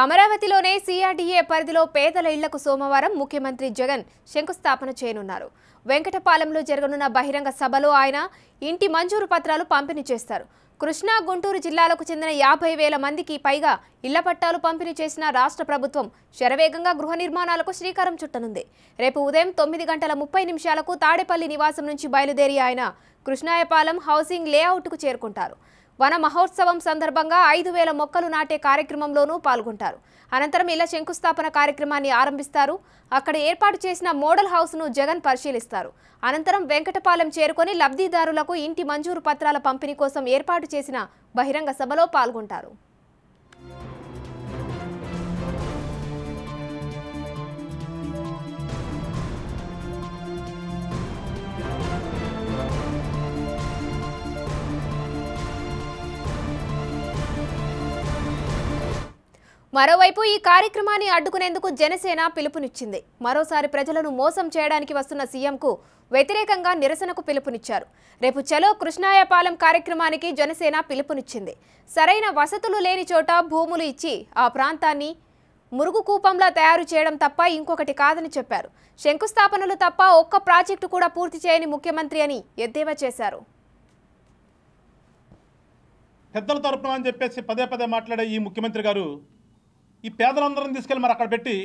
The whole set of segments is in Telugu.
అమరావతిలోనే సిఆర్డీఏ పరిధిలో పేదల ఇళ్లకు సోమవారం ముఖ్యమంత్రి జగన్ శంకుస్థాపన చేయనున్నారు వెంకటపాలెంలో జరగనున్న బహిరంగ సభలో ఆయన ఇంటి మంజూరు పత్రాలు పంపిణీ చేస్తారు కృష్ణా గుంటూరు జిల్లాలకు చెందిన యాభై వేల మందికి పైగా ఇళ్ల పట్టాలు పంపిణీ చేసిన రాష్ట్ర ప్రభుత్వం శరవేగంగా గృహ నిర్మాణాలకు శ్రీకారం చుట్టనుంది రేపు ఉదయం తొమ్మిది గంటల ముప్పై నిమిషాలకు తాడేపల్లి నివాసం నుంచి బయలుదేరి ఆయన కృష్ణాయపాలెం హౌసింగ్ లేఅవుట్కు చేరుకుంటారు వన మహోత్సవం సందర్భంగా ఐదు వేల మొక్కలు నాటే కార్యక్రమంలోనూ పాల్గొంటారు అనంతరం ఇళ్ల శంకుస్థాపన కార్యక్రమాన్ని ఆరంభిస్తారు అక్కడ ఏర్పాటు చేసిన మోడల్ హౌస్ను జగన్ పరిశీలిస్తారు అనంతరం వెంకటపాలెం చేరుకొని లబ్ధిదారులకు ఇంటి మంజూరు పత్రాల పంపిణీ కోసం ఏర్పాటు చేసిన బహిరంగ సభలో పాల్గొంటారు మరోవైపు ఈ కార్యక్రమాన్ని అడ్డుకునేందుకు జనసేన పిలుపునిచ్చింది మరోసారి ప్రజలను మోసం చేయడానికి వస్తున్న సీఎంకు వ్యతిరేకంగా నిరసనకు పిలుపునిచ్చారు రేపు చలో కృష్ణాయపాలెం కార్యక్రమానికి జనసేన పిలుపునిచ్చింది సరైన వసతులు లేని చోట భూములు ఇచ్చి ఆ ప్రాంతాన్ని మురుగు కూపంలా తయారు చేయడం తప్ప ఇంకొకటి కాదని చెప్పారు శంకుస్థాపనలు తప్ప ఒక్క ప్రాజెక్టు కూడా పూర్తి చేయని ముఖ్యమంత్రి అని ఎద్దేవా చేశారు పెద్దల తరపున అని చెప్పేసి పదే పదే మాట్లాడే ఈ ముఖ్యమంత్రి గారు ఈ పేదలందరిని తీసుకెళ్ళి మరి అక్కడ పెట్టి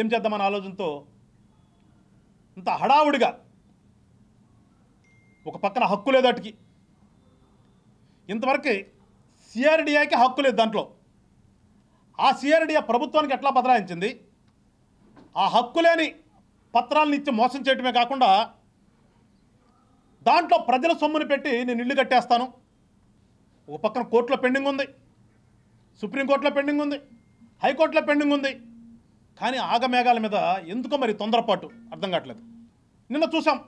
ఏం చేద్దామనే ఆలోచనతో ఇంత హడావుడిగా ఒక పక్కన హక్కు లేదు అటుకి ఇంతవరకు సిఆర్డిఐకి హక్కు లేదు దాంట్లో ఆ సిఆర్డిఐ ప్రభుత్వానికి ఎట్లా బదలాయించింది ఆ హక్కు లేని పత్రాలను ఇచ్చి మోసం చేయటమే కాకుండా దాంట్లో ప్రజల సొమ్ముని పెట్టి నేను ఇల్లు కట్టేస్తాను ఒక పక్కన కోర్టులో పెండింగ్ ఉంది సుప్రీంకోర్టులో పెండింగ్ ఉంది హైకోర్టులో పెండింగ్ ఉంది కానీ ఆగమేఘాల మీద ఎందుకో మరి తొందరపాటు అర్థం కావట్లేదు నిన్న చూసాం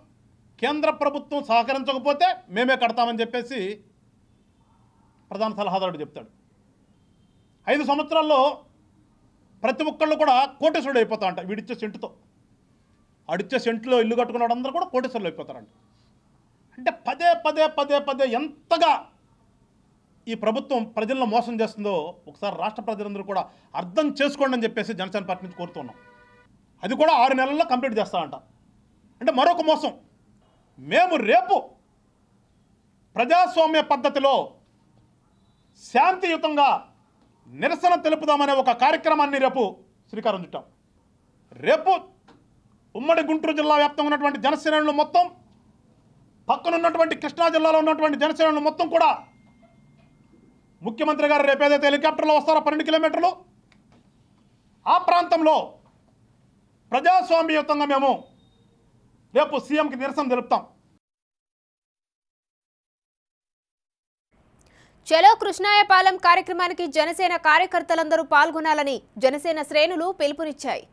కేంద్ర ప్రభుత్వం సహకరించకపోతే మేమే కడతామని చెప్పేసి ప్రధాన సలహాదారుడు చెప్తాడు ఐదు సంవత్సరాల్లో ప్రతి ఒక్కళ్ళు కూడా కోటేశ్వరుడు అయిపోతా అంట వీడిచ్చే సెంటుతో అడిచ్చే సెంట్లో ఇల్లు కట్టుకున్నాడు అందరూ కూడా కోటేశ్వరులు అయిపోతారంట అంటే పదే పదే పదే పదే ఎంతగా ఈ ప్రభుత్వం ప్రజలను మోసం చేస్తుందో ఒకసారి రాష్ట్ర ప్రజలందరూ కూడా అర్థం చేసుకోండి అని చెప్పేసి జనసేన పార్టీ నుంచి కోరుతున్నాం అది కూడా ఆరు నెలల్లో కంప్లీట్ చేస్తామంట అంటే మరొక మోసం మేము రేపు ప్రజాస్వామ్య పద్ధతిలో శాంతియుతంగా నిరసన తెలుపుదామనే ఒక కార్యక్రమాన్ని రేపు శ్రీకారం చుట్టాం రేపు ఉమ్మడి గుంటూరు జిల్లా వ్యాప్తంగా ఉన్నటువంటి జనసేనలు మొత్తం పక్కనున్నటువంటి కృష్ణా జిల్లాలో ఉన్నటువంటి జనసేనలు మొత్తం కూడా ముఖ్యమంత్రి గారు రేపు ఏదైతే హెలికాప్టర్లో వస్తారో పన్నెండు కిలోమీటర్లు ఆ ప్రాంతంలో ప్రజాస్వామ్యయుతంగా మేము రేపు సీఎంకి నిరసన తెలుపుతాం చలో కృష్ణాయపాలెం కార్యక్రమానికి జనసేన కార్యకర్తలందరూ పాల్గొనాలని జనసేన శ్రేణులు పిలుపునిచ్చాయి